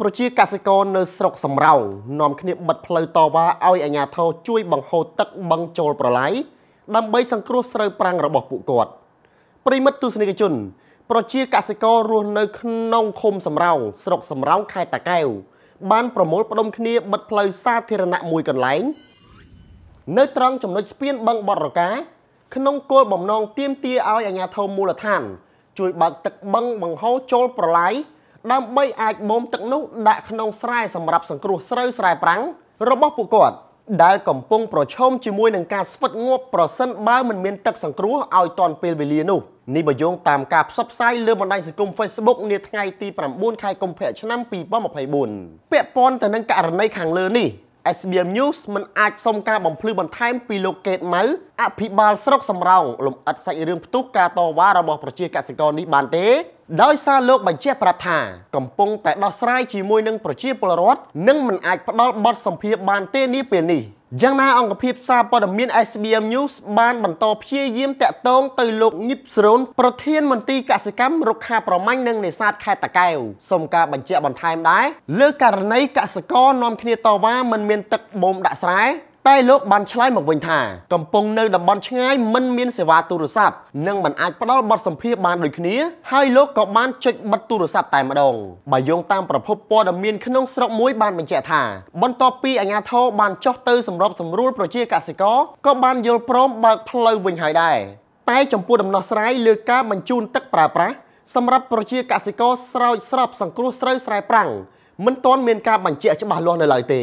ប្រជាកសិករនៅស្រុកសំរោងនាំគ្នាបិទផ្លូវតវ៉ាឲ្យអាជ្ញាធរជួយបង្ហូរទឹកបឹងចូលប្រឡាយដើម្បីសង្គ្រោះស្រូវប្រាំងរបស់ពួកគាត់ប្រិមិត្តទស្សនិកជន ប្រជាកសិកររស់នៅក្នុងឃុំសំរោងស្រុកសំរោងខេត្តតាកែវបានប្រមូលផ្ដុំគ្នាបិទផ្លូវសាធារណៈមួយកន្លែងនៅត្រង់ចំណុចស្ពានបឹងបតរកាក្នុងគោលបំណងទាមទារឲ្យអាជ្ញាធរមូលដ្ឋានជួយបើកទឹកបឹងបង្ហូរចូលប្រឡាយដើម្បីអាចបូមទឹកនោះដាក់ក្នុងស្រែសម្រាប់សង្គ្រោះស្រូវស្រែប្រាំងរបស់ពួកគាត់ដែលកំពុងប្រឈមជាមួយនឹងការស្វិតងាប់ប្រសិនបើមិនមានទឹកសង្គ្រោះឲ្យទាន់ពេលវេលានោះនេះបើយោងតាមការផ្សព្វផ្សាយលើបណ្ដាញសង្គម Facebook នាថ្ងៃទី9ខែកុម្ភៈឆ្នាំ2024ពាក់ព័ន្ធទៅនឹងករណីខាងលើនេះ SBM News មិនអាចសុំការបំភ្លឺបន្ថែមពីលោកកេតម៉ៅអភិបាលស្រុកសំរោងលំអិតសាច់រឿងផ្ទុះការតវ៉ារបស់ប្រជាកសិករនេះបានទេដោយសារលោកបញ្ជាក់ប្រាប់ថាកំពុងតែដោះស្រាយជាមួយនឹងប្រជាពលរដ្ឋនិងមិនអាចផ្ដល់បទសម្ភាសបានទេនាពេលនេះយ៉ាងណាអង្គភាពសារព័ត៌មាន SBM News បានបន្តព្យាយាមតាក់ទងទៅលោកញិបស្រូនប្រធានមន្ត្រីកសិកម្មរុក្ខាប្រមាញ់និងនេសាទខេត្តតាកែវសូមការបញ្ជាក់បន្ថែមដែរលើករណីកសិករនាំគ្នាតវ៉ាមិនមានទឹកបូមដាក់ស្រែតែលោកបានឆ្លើយមកវិញថាកំពុងនៅតំបន់ឆ្ងាយមិនមានសេវាទូរស័ព្ទនិងមិនអាចផ្ដល់បទសម្ភាសន៍បានដូចគ្នាហើយលោកក៏បានចុចបិទទូរស័ព្ទតែម្ដងបើយោងតាមប្រភពព័ត៌មានក្នុងស្រុកមួយបានបញ្ជាក់ថាបន្ទាប់ពីអាជ្ញាធរបានចុះទៅសម្របសម្រួលប្រជាកសិករក៏បានយល់ព្រមបើកផ្លូវវិញហើយដែរតែចំពោះដំណោះស្រាយលើការបញ្ជូនទឹកប្រើប្រាស់សម្រាប់ប្រជាកសិករស្រោចស្រពសង្គ្រោះស្រូវស្រែប្រាំងមិនទាន់មានការបញ្ជាក់ច្បាស់លាស់នៅឡើយទេ